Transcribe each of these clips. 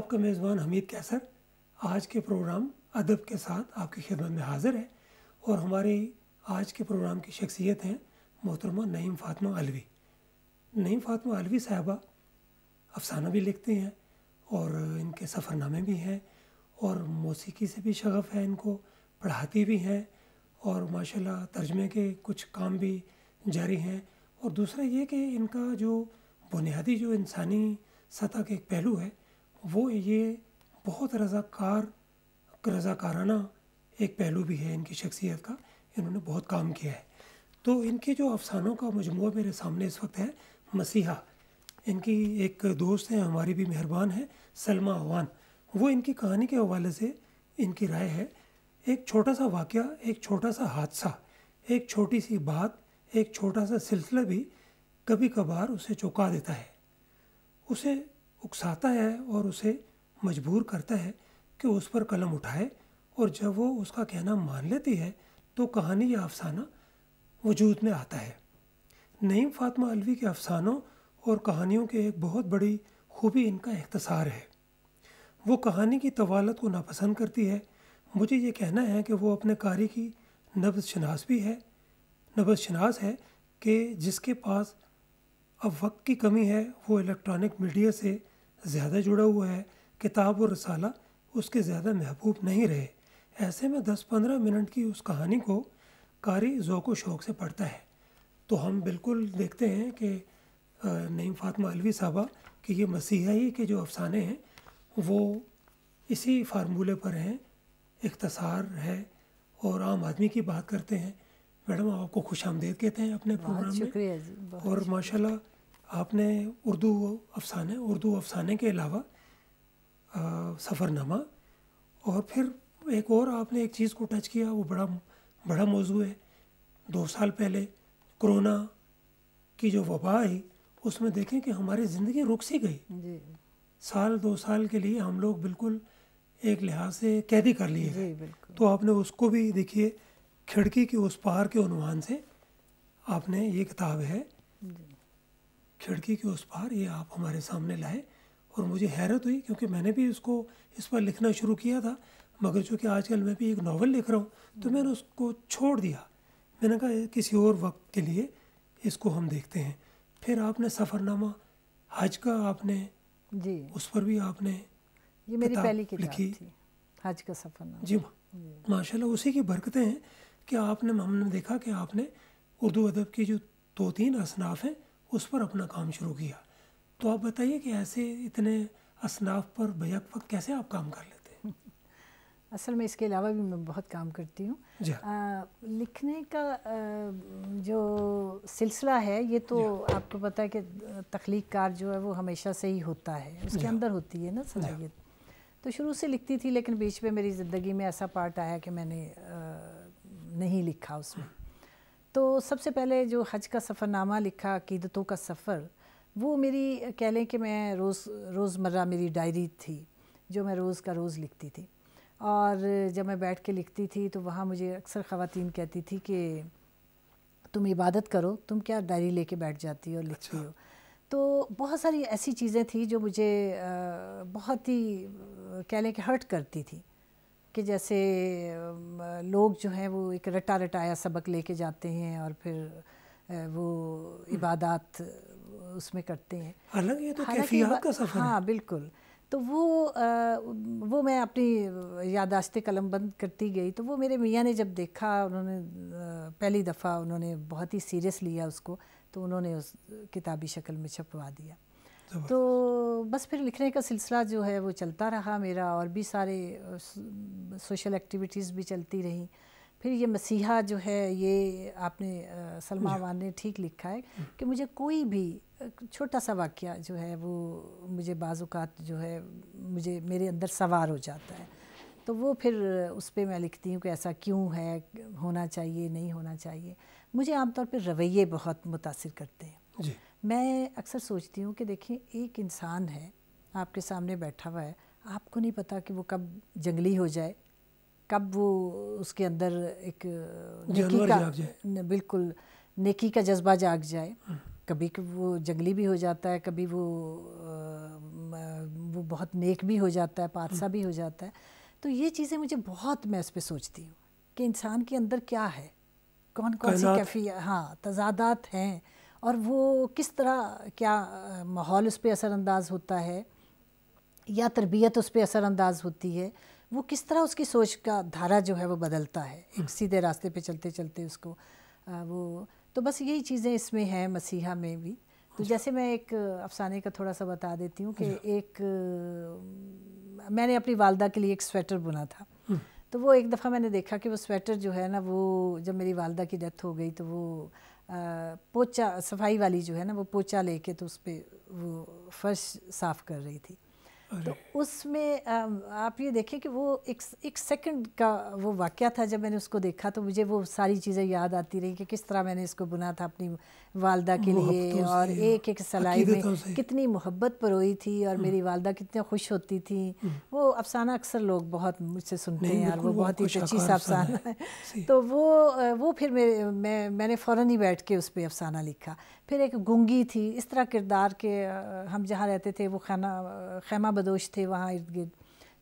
आपका मेज़बान हमीद कैसर आज के प्रोग्राम अदब के साथ आपकी खिदमत में हाजिर है और हमारे आज के प्रोग्राम की शख्सियत हैं मोहतरमा नईम फातमा अलवी नईम फातमा अलवी साहबा अफसाना भी लिखते हैं और इनके सफ़रनामे भी हैं और मौसीकी से भी शगफ़ है इनको पढ़ाती भी हैं और माशाल्लाह तर्जमे के कुछ काम भी जारी हैं और दूसरा ये कि इनका जो बुनियादी जो इंसानी सतह के एक पहलू है वो ये बहुत रजाकार रजाकाराना एक पहलू भी है इनकी शख्सियत का इन्होंने बहुत काम किया है तो इनके जो अफसानों का मजमू मेरे सामने इस वक्त है मसीहा इनकी एक दोस्त हैं हमारी भी मेहरबान है सलमा अवान वो इनकी कहानी के हवाले से इनकी राय है एक छोटा सा वाक़ एक छोटा सा हादसा एक छोटी सी बात एक छोटा सा सिलसिला भी कभी कभार उसे चौंका देता है उसे उकसाता है और उसे मजबूर करता है कि उस पर कलम उठाए और जब वो उसका कहना मान लेती है तो कहानी या अफसाना वजूद में आता है नईम फातमा अलवी के अफसानों और कहानियों के एक बहुत बड़ी खूबी इनका अख्तसार है वो कहानी की तवालत को नापसंद करती है मुझे ये कहना है कि वो अपने कारी की नब्ज शनास भी है नब्ज शनास है कि जिसके पास अब वक्त की कमी है वो इलेक्ट्रॉनिक मीडिया से ज़्यादा जुड़ा हुआ है किताब और रसाला उसके ज़्यादा महबूब नहीं रहे ऐसे में दस पंद्रह मिनट की उस कहानी को कारी व शौक़ से पढ़ता है तो हम बिल्कुल देखते हैं कि नईम फातमा अलवी साहबा कि ये मसीहाई के जो अफसाने हैं वो इसी फार्मूले पर हैं इख्तसार है और आम आदमी की बात करते हैं मैडम आपको खुश आमदेद कहते हैं अपने प्रोग्राम में और माशाल्लाह आपने उर्दू अफसाने उर्दू अफसाने के अलावा सफ़रनामा और फिर एक और आपने एक चीज़ को टच किया वो बड़ा बड़ा मौजू है दो साल पहले कोरोना की जो वबा आई उसमें देखें कि हमारी ज़िंदगी रुक सी गई जी। साल दो साल के लिए हम लोग बिल्कुल एक लिहाज से कैदी कर लिए तो आपने उसको भी देखिए खिड़की के उस पार के उनवान से आपने ये किताब है खिड़की के उस पार ये आप हमारे सामने लाए और मुझे हैरत हुई क्योंकि मैंने भी उसको इस पर लिखना शुरू किया था मगर चूँकि आजकल मैं भी एक नावल लिख रहा हूँ तो हम्म। मैंने उसको छोड़ दिया मैंने कहा किसी और वक्त के लिए इसको हम देखते हैं फिर आपने सफ़रनामा हज का आपने जी उस पर भी आपने ये मेरी पहली किताब लिखी हज का सफ़रनामा जी माशाल्लाह उसी की बरकतें हैं कि आपने हमने देखा कि आपने उर्दू अदब की जो दो तीन असनाफ हैं उस पर अपना काम शुरू किया तो आप बताइए कि ऐसे इतने असनाफ पर बैक वक्त कैसे आप काम कर लेते हैं असल में इसके अलावा भी मैं बहुत काम करती हूँ लिखने का आ, जो सिलसिला है ये तो आपको पता है कि तख्लीक कार जो है वो हमेशा से ही होता है उसके अंदर होती है ना सलाहियत तो शुरू से लिखती थी लेकिन बीच में मेरी ज़िंदगी में ऐसा पार्ट आया कि मैंने आ, नहीं लिखा उसमें तो सबसे पहले जो हज का सफ़रनामा लिखा अकीदतों का सफ़र वो मेरी कह लें कि मैं रोज़ रोज़मर्रा मेरी डायरी थी जो मैं रोज़ का रोज़ लिखती थी और जब मैं बैठ के लिखती थी तो वहाँ मुझे अक्सर ख़वातीन कहती थी कि तुम इबादत करो तुम क्या डायरी लेके बैठ जाती हो लिखती अच्छा। हो तो बहुत सारी ऐसी चीज़ें थी जो मुझे बहुत ही कह लें कि हर्ट करती थी कि जैसे लोग जो हैं वो एक रटा रटाया सबक लेके जाते हैं और फिर वो हम्म। इबादत उसमें करते हैं हालांकि ये तो कैफियत का सफर हाँ बिल्कुल तो वो आ, वो मैं अपनी यादाश्त कलम बंद करती गई तो वो मेरे मियाँ ने जब देखा उन्होंने पहली दफ़ा उन्होंने बहुत ही सीरियस लिया उसको तो उन्होंने उस किताबी शक्ल में छपवा दिया तो बस फिर लिखने का सिलसिला जो है वो चलता रहा मेरा और भी सारे सोशल एक्टिविटीज़ भी चलती रही फिर ये मसीहा जो है ये आपने सलमा वान ने ठीक लिखा है हम्म। कि मुझे कोई भी छोटा सा वाक्य जो है वो मुझे बाजुकात जो है मुझे मेरे अंदर सवार हो जाता है तो वो फिर उस पर मैं लिखती हूँ कि ऐसा क्यों है होना चाहिए नहीं होना चाहिए मुझे आमतौर पर रवैये बहुत मुतासर करते हैं जी मैं अक्सर सोचती हूँ कि देखिए एक इंसान है आपके सामने बैठा हुआ है आपको नहीं पता कि वो कब जंगली हो जाए कब वो उसके अंदर एक नेकी का बिल्कुल नेकी का जज्बा जाग जाए हाँ। कभी वो जंगली भी हो जाता है कभी वो वो बहुत नेक भी हो जाता है पादसा हाँ। भी हो जाता है तो ये चीज़ें मुझे बहुत मैं इस पर सोचती हूँ कि इंसान के अंदर क्या है कौन कौन सी कैफी हाँ तजादात हैं और वो किस तरह क्या माहौल उस पर असरानंदाज होता है या तरबियत उस पर असरानंदाज होती है वो किस तरह उसकी सोच का धारा जो है वो बदलता है एक सीधे रास्ते पे चलते चलते उसको वो तो बस यही चीज़ें इसमें हैं मसीहा में भी तो अच्छा। जैसे मैं एक अफसाने का थोड़ा सा बता देती हूँ कि हाँ। एक मैंने अपनी वालदा के लिए एक स्वेटर बुना था हम्म। तो वो एक दफ़ा मैंने देखा कि वो स्वेटर जो है ना वो जब मेरी वालदा की डेथ हो गई तो वो पोचा सफाई वाली जो है ना वो पोचा लेके तो उस पर वो फर्श साफ़ कर रही थी तो उसमें आप ये देखें कि वो एक एक सेकंड का वो वाक्य था जब मैंने उसको देखा तो मुझे वो सारी चीज़ें याद आती रही कि किस तरह मैंने इसको बुना था अपनी वालदा के लिए तो और एक एक सलाई में तो कितनी मोहब्बत परोई थी और हम्म। मेरी वालदा कितने खुश होती थी हम्म। वो अफसाना अक्सर लोग बहुत मुझसे सुनते हैं यार वो बहुत ही अच्छी सा अफसाना है तो वो वो फिर मेरे मैं मैंने फ़ौर ही बैठ के उस पर अफसाना लिखा फिर एक गुंगी थी इस तरह किरदार के हम जहाँ रहते थे वो खाना खैमा बदोश थे वहाँ इर्द गिर्द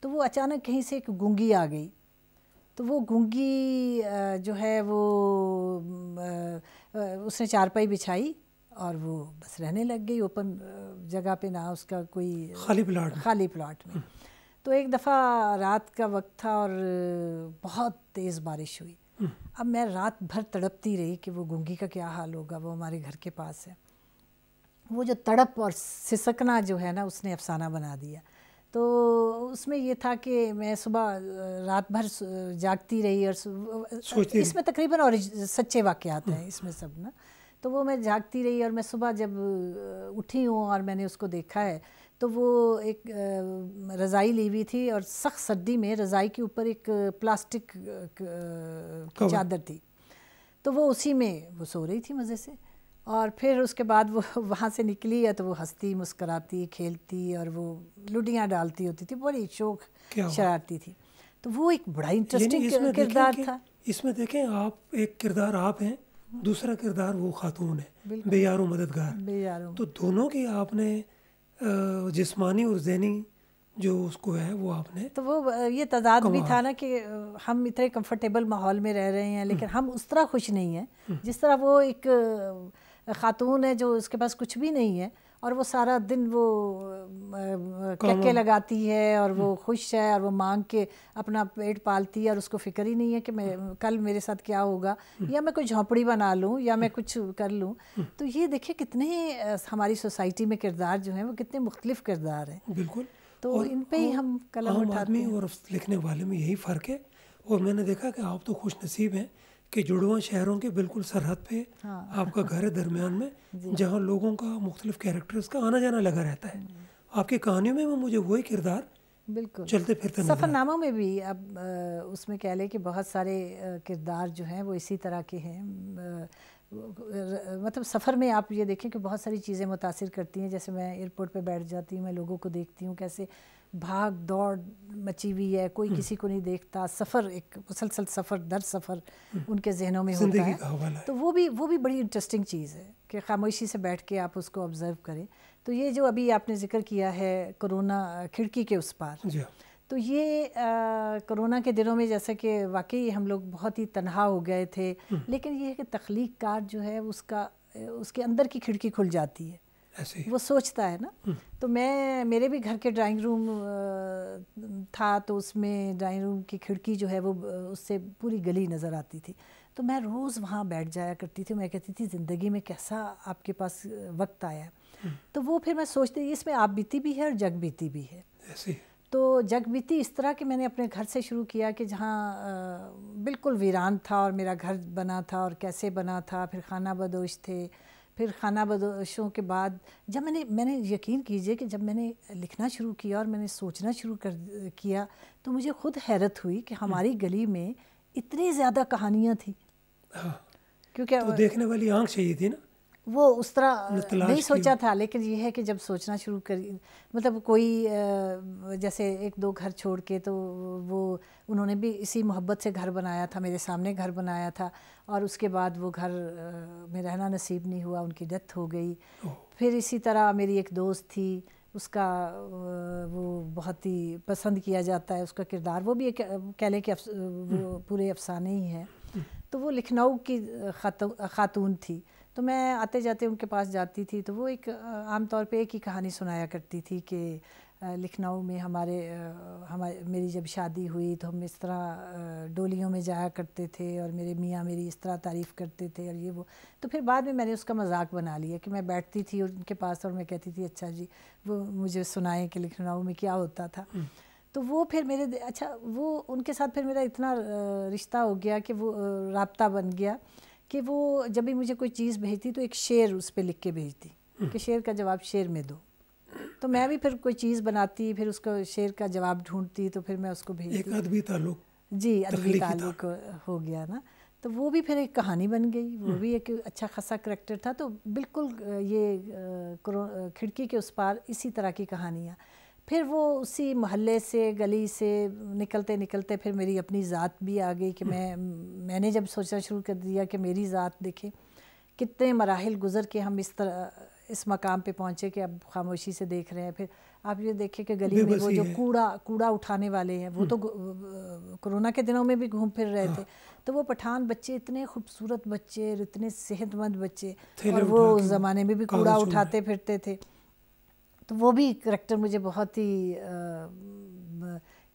तो वो अचानक कहीं से एक गुंगी आ गई तो वो गुंगी जो है वो उसने चारपाई बिछाई और वो बस रहने लग गई ओपन जगह पे ना उसका कोई खाली प्लाट खाली प्लाट में हम्म। तो एक दफ़ा रात का वक्त था और बहुत तेज़ बारिश हुई अब मैं रात भर तड़पती रही कि वो गुंगी का क्या हाल होगा वो हमारे घर के पास है वो जो तड़प और सिसकना जो है ना उसने अफसाना बना दिया तो उसमें ये था कि मैं सुबह रात भर जागती रही और इसमें तकरीबन और सच्चे वाक़ात हैं हम्म। इसमें सब ना तो वो मैं जागती रही और मैं सुबह जब उठी हूँ और मैंने उसको देखा है तो वो एक रज़ाई ली हुई थी और सख्त सर्दी में रज़ाई के ऊपर एक प्लास्टिक की चादर थी तो वो उसी में वो सो रही थी मज़े से और फिर उसके बाद वो वहाँ से निकली या तो वो हंसती मुस्कराती खेलती और वो लुडियाँ डालती होती थी बड़ी शोक शरारती थी तो वो एक बड़ा इंटरेस्टिंग किरदार था इसमें देखें आप एक किरदार आप हैं दूसरा किरदार वो खातून है बेयारो मददगार बेयारो तो दोनों की आपने जिसमानी और जहनी जो उसको है वो आपने तो वो ये तजाद भी था ना कि हम इतने कंफर्टेबल माहौल में रह रहे हैं लेकिन हम उस तरह खुश नहीं हैं हम्म। जिस तरह वो एक खातून है जो उसके पास कुछ भी नहीं है और वो सारा दिन वो टक्के लगाती है और वो खुश है और वो मांग के अपना पेट पालती है और उसको फिक्र ही नहीं है कि मैं कल मेरे साथ क्या होगा या मैं कोई झोंपड़ी बना लूँ या मैं कुछ कर लूँ तो ये देखिए कितने हमारी सोसाइटी में किरदार जो हैं वो कितने मुख्तलिफ किरदार हैं बिल्कुल तो इन पे ही हम कलम आदमी और लिखने वाले में यही फ़र्क है और मैंने देखा कि आप तो खुश नसीब हैं कि जुड़वा शहरों के बिल्कुल सरहद पे हाँ। आपका घर है दरमियान में जहाँ लोगों का मुख्तलिफ कैरेक्टर्स का आना जाना लगा रहता है आपकी कहानियों में मुझे वही किरदार बिल्कुल चलते फिरते सफ़रनामों में भी अब उसमें कह लें कि बहुत सारे किरदार जो हैं वो इसी तरह के हैं मतलब सफ़र में आप ये देखें कि बहुत सारी चीज़ें मुतासर करती हैं जैसे मैं एयरपोर्ट पे बैठ जाती हूँ मैं लोगों को देखती हूँ कैसे भाग दौड़ मची हुई है कोई हम्म। किसी को नहीं देखता सफ़र एक मुसलसल सफ़र दर सफ़र हम्म। उनके जहनों में होता है तो वो भी वो भी बड़ी इंटरेस्टिंग चीज़ है कि खामोशी से बैठ के आप उसको ऑब्ज़र्व करें तो ये जो अभी आपने जिक्र किया है कोरोना खिड़की के उस पार हाँ। तो ये कोरोना के दिनों में जैसा कि वाकई हम लोग बहुत ही तनहा हो गए थे हम्म। लेकिन ये है कि तख्लीक कार जो है उसका उसके अंदर की खिड़की खुल जाती है ऐसे वो सोचता है ना हम्म। तो मैं मेरे भी घर के ड्राइंग रूम था तो उसमें ड्राइंग रूम की खिड़की जो है वो उससे पूरी गली नज़र आती थी तो मैं रोज़ वहाँ बैठ जाया करती थी मैं कहती थी ज़िंदगी में कैसा आपके पास वक्त आया हम्म। तो वो फिर मैं सोचती इसमें आप बीती भी है और जग बीती भी है तो जग बीती इस तरह कि मैंने अपने घर से शुरू किया कि जहाँ बिल्कुल वीरान था और मेरा घर बना था और कैसे बना था फिर खाना बदोश थे फिर खाना बदोशों के बाद जब मैंने मैंने यकीन कीजिए कि जब मैंने लिखना शुरू किया और मैंने सोचना शुरू कर किया तो मुझे खुद हैरत हुई कि हमारी गली में इतनी ज़्यादा कहानियाँ थी क्योंकि तो देखने वाली आंख चाहिए थी ना वो उस तरह नहीं सोचा था लेकिन ये है कि जब सोचना शुरू कर मतलब कोई जैसे एक दो घर छोड़ के तो वो उन्होंने भी इसी मोहब्बत से घर बनाया था मेरे सामने घर बनाया था और उसके बाद वो घर में रहना नसीब नहीं हुआ उनकी डेथ हो गई फिर इसी तरह मेरी एक दोस्त थी उसका वो बहुत ही पसंद किया जाता है उसका किरदार वो भी एक कह लें कि हम्म। पूरे अफसाने ही हैं तो वो लखनऊ की खातून थी तो मैं आते जाते उनके पास जाती थी तो वो एक आमतौर पे एक ही कहानी सुनाया करती थी कि लखनऊ में हमारे हमारे मेरी जब शादी हुई तो हम इस तरह डोलियों में जाया करते थे और मेरे मियाँ मेरी इस तरह तारीफ़ करते थे और ये वो तो फिर बाद में मैंने उसका मजाक बना लिया कि मैं बैठती थी उनके पास और मैं कहती थी अच्छा जी वो मुझे सुनाएं कि लखनऊ में क्या होता था तो वो फिर मेरे अच्छा वो उनके साथ फिर मेरा इतना रिश्ता हो गया कि वो रबता बन गया कि वो जब भी मुझे कोई चीज़ भेजती तो एक शेर उस पर लिख के भेजती हम्म। कि शेर का जवाब शेर में दो तो मैं भी फिर कोई चीज़ बनाती फिर उसको शेर का जवाब ढूंढती तो फिर मैं उसको भेजती एक अदबी ताल्लुक जी अदबी ताल्लुक हो गया ना तो वो भी फिर एक कहानी बन गई वो हम्म। भी एक अच्छा खासा करेक्टर था तो बिल्कुल ये खिड़की के उस पार इसी तरह की कहानियाँ फिर वो उसी मोहल्ले से गली से निकलते निकलते फिर मेरी अपनी ज़ात भी आ गई कि मैं मैंने जब सोचना शुरू कर दिया कि मेरी ज़ात देखें कितने मराहल गुज़र के हम इस तरह इस मकाम पे पहुँचे कि अब खामोशी से देख रहे हैं फिर आप ये देखें कि गली में वो जो कूड़ा कूड़ा उठाने वाले हैं वो हम्म। तो कोरोना के दिनों में भी घूम फिर रहे थे हाँ। तो वो पठान बच्चे इतने खूबसूरत बच्चे इतने सेहतमंद बच्चे और वो ज़माने में भी कूड़ा उठाते फिरते थे तो वो भी करेक्टर मुझे बहुत ही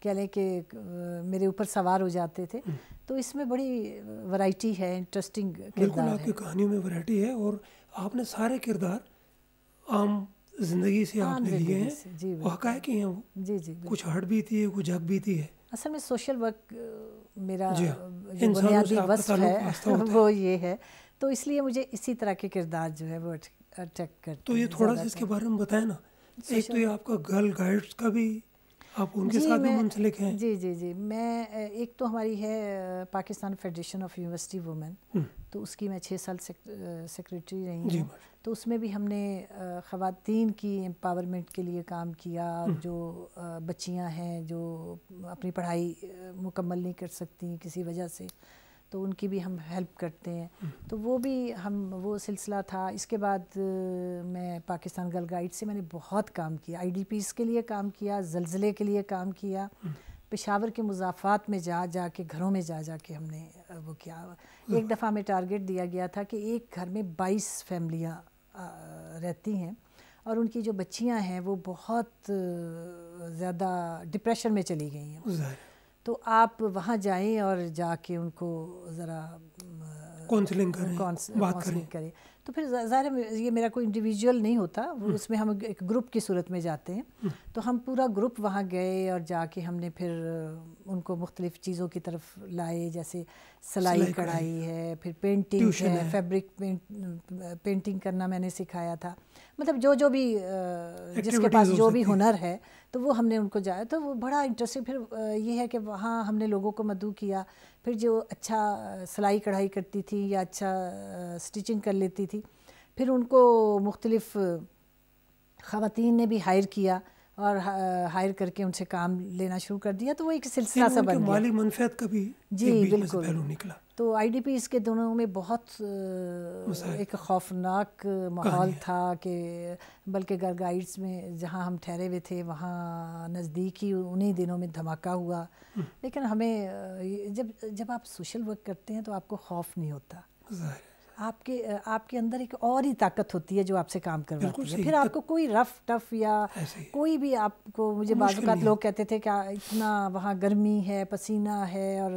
कह लें कि मेरे ऊपर सवार हो जाते थे हम्म। तो इसमें बड़ी वैरायटी है इंटरेस्टिंग बिल्कुल आपकी कहानियों में वैरायटी है और आपने सारे किरदार आम जिंदगी से आपने लिए हैं जी हकायक है हैं वो जी जी कुछ हट बीती है कुछ जग बीती है असल में सोशल वर्क मेरा हाँ। बुनियादी वस्त है वो ये है तो इसलिए मुझे इसी तरह के किरदार जो है वो अट्रैक्ट तो करते तो ये थोड़ा सा इसके बारे में बताए ना एक तो ये आपका गर्ल गाइड्स का भी आप उनके साथ भी मुंसलिक हैं जी जी जी मैं एक तो हमारी है Pakistan federation of university women hmm. तो उसकी मैं छः साल सेक्रेटरी रही हूँ तो उसमें भी हमने ख़वातीन की एम्पावरमेंट के लिए काम किया हम्म। जो बच्चियाँ हैं जो अपनी पढ़ाई मुकम्मल नहीं कर सकती किसी वजह से तो उनकी भी हम हेल्प करते हैं हम्म। तो वो भी हम वो सिलसिला था इसके बाद मैं पाकिस्तान गर्ल गाइड से मैंने बहुत काम किया आईडीपीस के लिए काम किया ज़लजले के लिए काम किया हम्म। पेशावर के मुजाफात में जा जा के घरों में जा जा के हमने वो किया हम्म। एक दफ़ा हमें टारगेट दिया गया था कि एक घर में बाईस फैमिलियाँ रहती हैं और उनकी जो बच्चियाँ हैं वो बहुत ज़्यादा डिप्रेशन में चली गई हैं तो आप वहाँ जाएं और जाके उनको ज़रा काउंसलिंग करें बात करें करें तो फिर ज़ाहिर ये मेरा कोई इंडिविजुअल नहीं होता हम्म। उसमें हम एक ग्रुप की सूरत में जाते हैं हम्म। तो हम पूरा ग्रुप वहाँ गए और जाके हमने फिर उनको मुख्तलिफ़ चीज़ों की तरफ लाए जैसे सिलाई कढ़ाई है फिर पेंटिंग है, है। फैब्रिक पेंट, पेंटिंग करना मैंने सिखाया था मतलब जो जो भी जिसके पास जो भी हुनर है तो वो हमने उनको जाया तो वो बड़ा इंटरेस्टिंग फिर ये है कि वहाँ हमने लोगों को मदू किया फिर जो अच्छा सिलाई कढ़ाई करती थी या अच्छा स्टिचिंग कर लेती थी फिर उनको मुख्तलफ़ ख़वान ने भी हायर किया और हायर करके उनसे काम लेना शुरू कर दिया तो वो एक सिलसिला सा बन गया मनफियत का भी जी बिल्कुल निकला तो आई इसके दोनों में बहुत एक खौफनाक माहौल था कि बल्कि गर गाइड्स में जहाँ हम ठहरे हुए थे वहां नज़दीक ही उन्हीं दिनों में धमाका हुआ हम्म। लेकिन हमें जब जब आप सोशल वर्क करते हैं तो आपको खौफ नहीं होता आपके आपके अंदर एक और ही ताकत होती है जो आपसे काम करवाती है फिर तो आपको कोई रफ टफ या कोई भी आपको मुझे बाजूकात लोग कहते थे क्या इतना वहाँ गर्मी है पसीना है और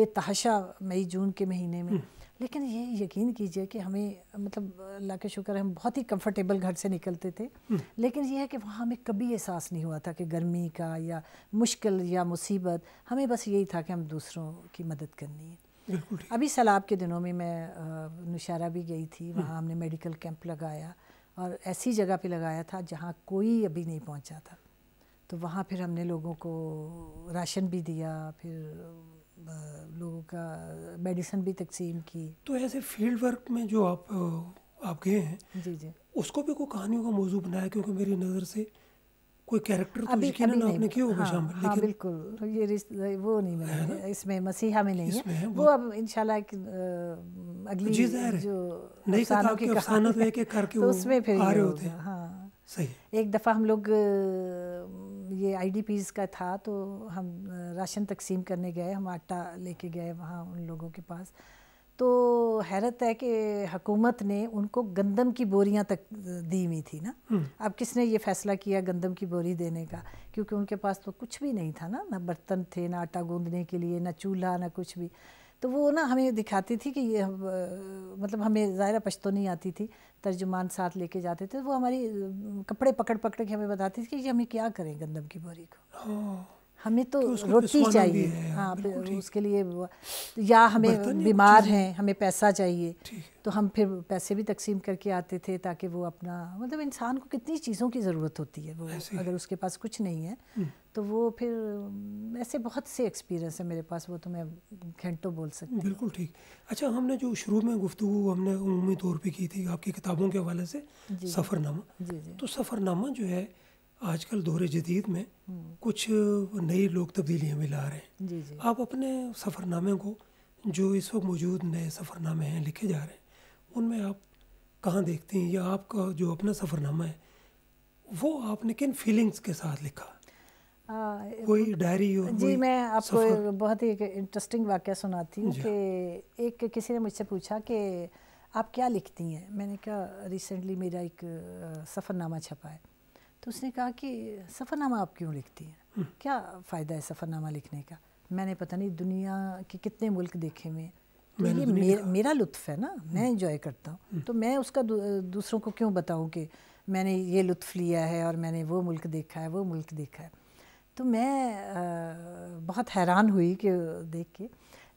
बेतहाशा मई जून के महीने में हम्म। लेकिन ये यकीन कीजिए कि हमें मतलब अल्लाह के शुक्र हम बहुत ही कंफर्टेबल घर से निकलते थे हम्म। लेकिन ये है कि वहाँ हमें कभी एहसास नहीं हुआ था कि गर्मी का या मुश्किल या मुसीबत हमें बस यही था कि हम दूसरों की मदद करनी है बिल्कुल अभी सलाब के दिनों में मैं नुशारा भी गई थी वहाँ हम्म। हमने मेडिकल कैंप लगाया और ऐसी जगह पे लगाया था जहाँ कोई अभी नहीं पहुँचा था तो वहाँ फिर हमने लोगों को राशन भी दिया फिर लोगों का मेडिसिन भी तकसीम की तो ऐसे फील्ड वर्क में जो आप आप गए हैं जी जी उसको भी कोई कहानियों का मौजू बनाया क्योंकि मेरी नज़र से कोई कैरेक्टर तो अभी, अभी नहीं, आपने किया होगा हाँ, शामिल हाँ, बिल्कुल तो ये वो नहीं मिला इसमें मसीहा में नहीं है, वो, वो अब इंशाल्लाह अगली जी जो नहीं तो की अफसाना तो करके तो उसमें फिर आ रहे होते हैं हाँ सही एक दफ़ा हम लोग ये आईडीपीज़ का था तो हम राशन तकसीम करने गए हम आटा लेके गए वहाँ उन लोगों के पास तो हैरत है कि हकूमत ने उनको गंदम की बोरियां तक दी हुई थी ना हम्म। अब किसने ये फैसला किया गंदम की बोरी देने का क्योंकि उनके पास तो कुछ भी नहीं था ना ना बर्तन थे ना आटा गूंदने के लिए ना चूल्हा ना कुछ भी तो वो ना हमें दिखाती थी कि ये मतलब हमें ज़ाहिर पश्तो तो नहीं आती थी तर्जुमान साथ लेके जाते थे वो हमारी कपड़े पकड़ पकड़ के हमें बताती थी कि हमें क्या करें गंदम की बोरी को हमें तो, तो रोटी चाहिए हाँ उसके लिए या हमें बीमार हैं हमें पैसा चाहिए तो हम फिर पैसे भी तकसीम करके आते थे ताकि वो अपना मतलब इंसान को कितनी चीज़ों की ज़रूरत होती है वो अगर उसके पास कुछ नहीं है हम्म। तो वो फिर ऐसे बहुत से एक्सपीरियंस है मेरे पास वो तो मैं घंटों बोल सकती हूँ बिल्कुल ठीक अच्छा हमने जो शुरू में गुफ्तु हमने उमूमी तौर पर की थी आपकी किताबों के हवाले से सफ़रनामा तो सफ़रनामा जो है आजकल दौरे जदीद में हम्म। कुछ नई लोग तब्दीलियाँ भी ला रहे हैं जी जी। आप अपने सफ़रनामे को जो इस वक्त मौजूद नए सफ़रनामे हैं लिखे जा रहे हैं उनमें आप कहाँ देखते हैं या आपका जो अपना सफ़रनामा है वो आपने किन फीलिंग्स के साथ लिखा आ, कोई डायरी हो जी मैं आपको बहुत ही इंटरेस्टिंग वाक्य सुनाती हूँ कि एक किसी ने मुझसे पूछा कि आप क्या लिखती हैं मैंने कहा रिसेंटली मेरा एक सफ़रनामा छपा है तो उसने कहा कि सफ़रनामा आप क्यों लिखती हैं हम्म। क्या फ़ायदा है सफ़रनामा लिखने का मैंने पता नहीं दुनिया के कितने मुल्क देखे हुए तो ये तो मेर, मेरा लुत्फ़ है ना मैं इंजॉय हम्म। करता हूँ हम्म। तो मैं उसका दूसरों को क्यों बताऊँ कि मैंने ये लुत्फ़ लिया है और मैंने वो मुल्क देखा है वो मुल्क देखा है तो मैं आ, बहुत हैरान हुई कि देख के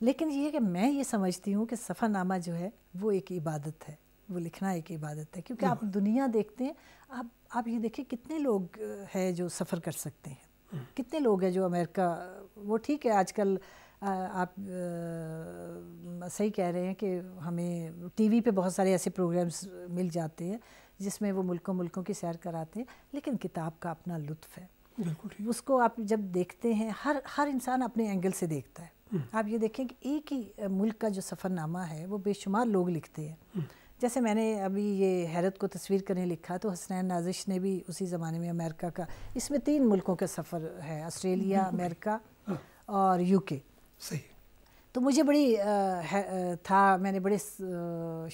लेकिन ये कि मैं ये समझती हूँ कि सफ़रनामा जो है वो एक इबादत है वो लिखना एक इबादत है क्योंकि आप दुनिया देखते हैं आप आप ये देखिए कितने लोग हैं जो सफ़र कर सकते हैं हम्म। कितने लोग हैं जो अमेरिका वो ठीक है आजकल आप सही कह रहे हैं कि हमें टीवी पे बहुत सारे ऐसे प्रोग्राम्स मिल जाते हैं जिसमें वो मुल्कों मुल्कों की सैर कराते हैं लेकिन किताब का अपना लुत्फ है बिल्कुल उसको आप जब देखते हैं हर हर इंसान अपने एंगल से देखता है हम्म। आप ये देखें कि एक ही मुल्क का जो सफ़रनामा है वो बेशुमार लोग लिखते हैं हम्म। जैसे मैंने अभी ये हैरत को तस्वीर करने लिखा तो हसनैन नाजिश ने भी उसी ज़माने में अमेरिका का इसमें तीन मुल्कों का सफ़र है ऑस्ट्रेलिया अमेरिका हाँ। और यूके सही तो मुझे बड़ी आ, है, था मैंने बड़े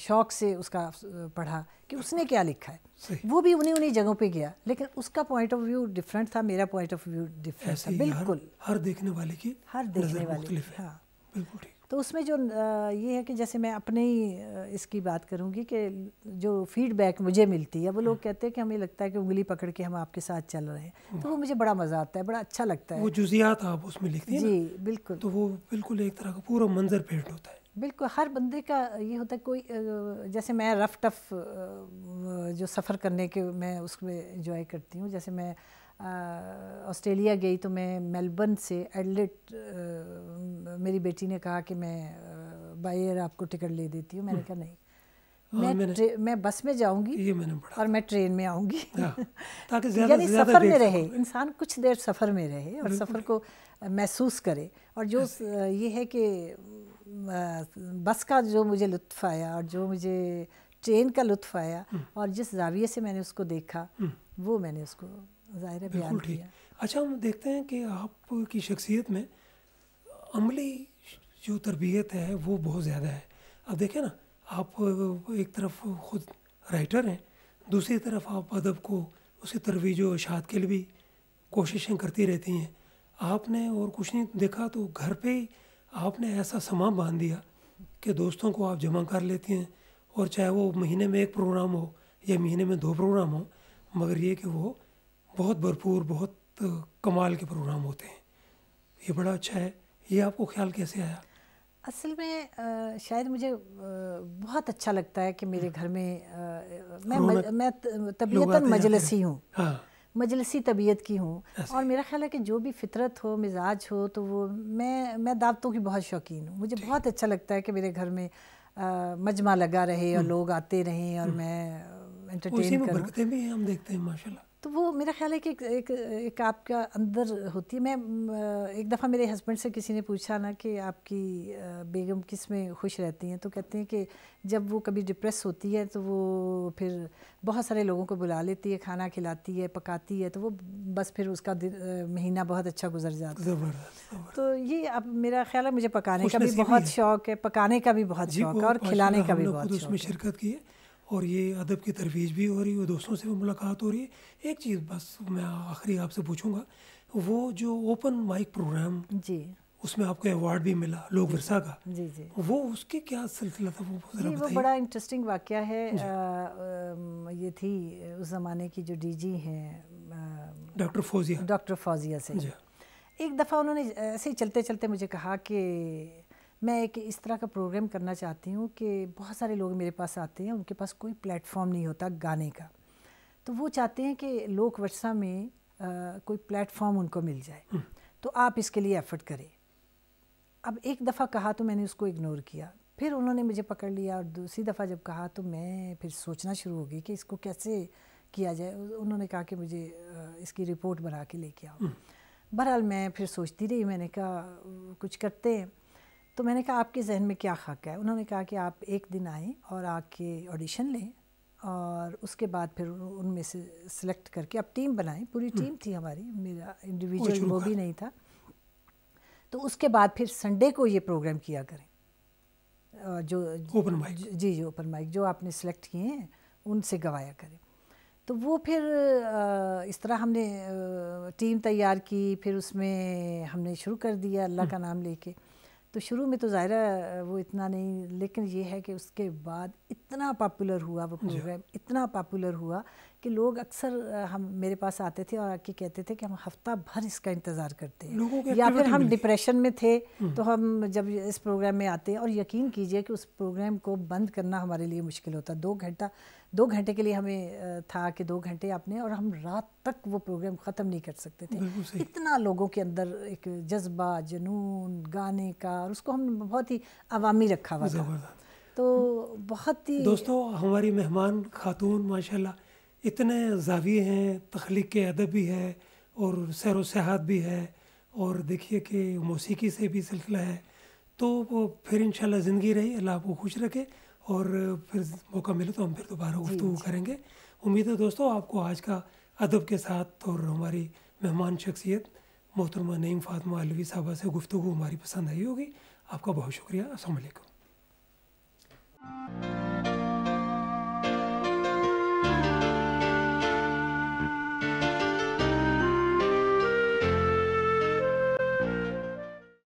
शौक से उसका पढ़ा कि उसने क्या लिखा है वो भी उन्हीं उन्हीं जगहों पे गया लेकिन उसका पॉइंट ऑफ व्यू डिफरेंट था मेरा पॉइंट ऑफ व्यू डिफरेंट था बिल्कुल हर, हर देखने वाले की हर देखने वाले हाँ बिल्कुल तो उसमें जो ये है कि जैसे मैं अपने ही इसकी बात करूँगी कि जो फीडबैक मुझे मिलती है वो लोग कहते हैं कि हमें लगता है कि उंगली पकड़ के हम आपके साथ चल रहे हैं तो वो मुझे बड़ा मज़ा आता है बड़ा अच्छा लगता है वो जुजियात आप उसमें लिखती हैं जी बिल्कुल तो वो बिल्कुल एक तरह का पूरा मंजर पेंट होता है बिल्कुल हर बंदे का ये होता है कोई जैसे मैं रफ टफ जो सफ़र करने के मैं उसमें इंजॉय करती हूँ जैसे मैं ऑस्ट्रेलिया गई तो मैं मेलबर्न से एडलेट मेरी बेटी ने कहा कि मैं बाई एयर आपको टिकट ले देती हूँ मैंने कहा नहीं हाँ, मैं मैं बस में जाऊंगी और मैं ट्रेन में आऊंगी हाँ, यानी सफ़र में रहे इंसान कुछ देर सफ़र में रहे और सफ़र को महसूस करे और जो हाँ। ये है कि बस का जो मुझे लुत्फ़ आया और जो मुझे ट्रेन का लुत्फ़ आया हम्म। और जिस जाविये से मैंने उसको देखा हम्म। वो मैंने उसको ज़ाहिर बिल्कुल ठीक अच्छा हम देखते हैं कि आपकी शख्सियत में अमली जो तरबियत है वो बहुत ज़्यादा है अब देखें ना आप एक तरफ खुद राइटर हैं दूसरी तरफ आप अदब को उसे तरवीज अशात के लिए भी कोशिशें करती रहती हैं आपने और कुछ नहीं देखा तो घर पे ही आपने ऐसा समा बांध दिया कि दोस्तों को आप जमा कर लेती हैं और चाहे वो महीने में एक प्रोग्राम हो या महीने में दो प्रोग्राम हो मगर ये कि वो बहुत भरपूर बहुत कमाल के प्रोग्राम होते हैं ये बड़ा अच्छा है ये आपको ख्याल कैसे आया असल में शायद मुझे बहुत अच्छा लगता है कि मेरे हाँ। घर में मैं मज, मैं तबीयतन मजलसी हूँ हाँ। मजलसी तबीयत की हूँ और मेरा ख्याल है कि जो भी फितरत हो मिजाज हो तो वो मैं मैं दावतों की बहुत शौकीन हूँ मुझे बहुत अच्छा लगता है कि मेरे घर में आ, मजमा लगा रहे और हम्म। लोग आते रहें और हम्म। मैं एंटरटेन करूँ हम देखते हैं माशाल्लाह तो वो मेरा ख्याल है कि एक, एक, एक आपका अंदर होती है मैं एक दफ़ा मेरे हस्बैंड से किसी ने पूछा ना कि आपकी बेगम किस में खुश रहती हैं तो कहते हैं कि जब वो कभी डिप्रेस होती है तो वो फिर बहुत सारे लोगों को बुला लेती है खाना खिलाती है पकाती है तो वो बस फिर उसका महीना बहुत अच्छा गुजर जाता है तो ये अब मेरा ख्याल है मुझे पकाने का भी बहुत शौक़ है पकाने का भी बहुत शौक़ है और खिलाने का भी बहुत शौक़ शिरकत है और ये अदब की तरवीज भी हो रही है दोस्तों से भी मुलाकात हो रही है एक चीज़ बस मैं आखिरी आपसे पूछूंगा वो जो ओपन माइक प्रोग्राम जी उसमें आपको अवार्ड भी मिला लोक वर्षा का जी जी वो उसके क्या सिलसिला था वो जी वो बड़ा इंटरेस्टिंग वाक़ है आ, आ, ये थी उस ज़माने की जो डीजी हैं डॉक्टर फौजिया डॉक्टर फौजिया से एक दफ़ा उन्होंने ऐसे ही चलते चलते मुझे कहा कि मैं एक इस तरह का प्रोग्राम करना चाहती हूँ कि बहुत सारे लोग मेरे पास आते हैं उनके पास कोई प्लेटफॉर्म नहीं होता गाने का तो वो चाहते हैं कि लोक वर्षा में आ, कोई प्लेटफॉर्म उनको मिल जाए हम्म। तो आप इसके लिए एफर्ट करें अब एक दफ़ा कहा तो मैंने उसको इग्नोर किया फिर उन्होंने मुझे पकड़ लिया और दूसरी दफ़ा जब कहा तो मैं फिर सोचना शुरू हो गई कि इसको कैसे किया जाए उन्होंने कहा कि मुझे इसकी रिपोर्ट बना के लेके आओ हम्म। बहरहाल मैं फिर सोचती रही मैंने कहा कुछ करते हैं तो मैंने कहा आपके जहन में क्या खाका है उन्होंने कहा कि आप एक दिन आएँ और आके ऑडिशन लें और उसके बाद फिर उनमें से सिलेक्ट करके अब टीम बनाएं पूरी टीम हम्म। थी हमारी मेरा इंडिविजुअल वो भी नहीं था तो उसके बाद फिर संडे को ये प्रोग्राम किया करें जो ओपन माइक जी जी ओपन माइक जो आपने सेलेक्ट किए हैं उनसे गवाया करें तो वो फिर इस तरह हमने टीम तैयार की फिर उसमें हमने शुरू कर दिया अल्लाह हम्म। का नाम लेके तो शुरू में तो ज़ाहिर वो इतना नहीं लेकिन ये है कि उसके बाद इतना पॉपुलर हुआ वो प्रोग्राम इतना पॉपुलर हुआ कि लोग अक्सर हम मेरे पास आते थे और आके कहते थे कि हम हफ्ता भर इसका इंतज़ार करते हैं या फिर हम डिप्रेशन में थे हम्म। तो हम जब इस प्रोग्राम में आते हैं और यकीन कीजिए कि उस प्रोग्राम को बंद करना हमारे लिए मुश्किल होता दो घंटा दो घंटे के लिए हमें था कि दो घंटे आपने और हम रात तक वो प्रोग्राम ख़त्म नहीं कर सकते थे इतना लोगों के अंदर एक जज्बा जुनून गाने का और उसको हमने बहुत ही अवामी रखा हुआ था तो बहुत ही दोस्तों हमारी मेहमान खातून माशाल्लाह इतने जाविये हैं तख्लीक के अदब भी है और सैर वसाहत भी है और देखिए कि मौसीकी से भी सिलसिला है तो वो फिर इन ज़िंदगी रही अल्लाह आपको खुश रखे और फिर मौका मिले तो हम फिर दोबारा गुफ्तु करेंगे उम्मीद है दोस्तों आपको आज का अदब के साथ और हमारी मेहमान शख्सियत मोहतरमा नईम फातमा अलवी साहबा से गुफ्तु हमारी पसंद आई होगी आपका बहुत शुक्रिया असल